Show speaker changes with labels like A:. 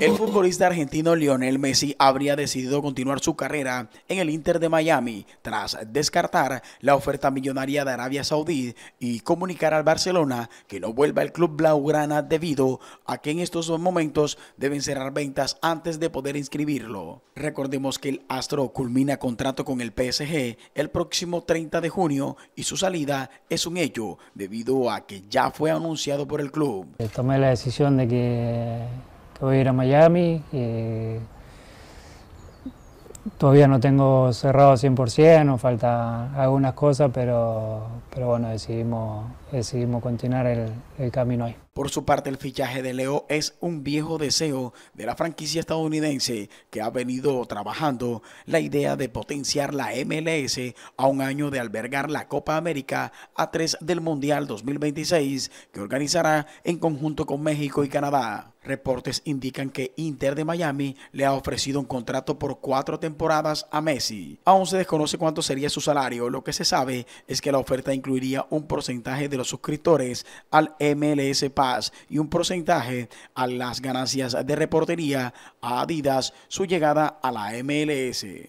A: El futbolista argentino Lionel Messi habría decidido continuar su carrera en el Inter de Miami tras descartar la oferta millonaria de Arabia Saudí y comunicar al Barcelona que no vuelva al club blaugrana debido a que en estos dos momentos deben cerrar ventas antes de poder inscribirlo. Recordemos que el astro culmina contrato con el PSG el próximo 30 de junio y su salida es un hecho debido a que ya fue anunciado por el club.
B: Eh, tomé la decisión de que voy a ir a Miami. y eh, todavía no tengo cerrado 100%, nos falta algunas cosas, pero, pero bueno, decidimos, decidimos continuar el, el camino ahí.
A: Por su parte, el fichaje de Leo es un viejo deseo de la franquicia estadounidense que ha venido trabajando la idea de potenciar la MLS a un año de albergar la Copa América a 3 del Mundial 2026 que organizará en conjunto con México y Canadá. Reportes indican que Inter de Miami le ha ofrecido un contrato por cuatro temporadas a Messi. Aún se desconoce cuánto sería su salario. Lo que se sabe es que la oferta incluiría un porcentaje de los suscriptores al MLS Pass y un porcentaje a las ganancias de reportería a Adidas su llegada a la MLS.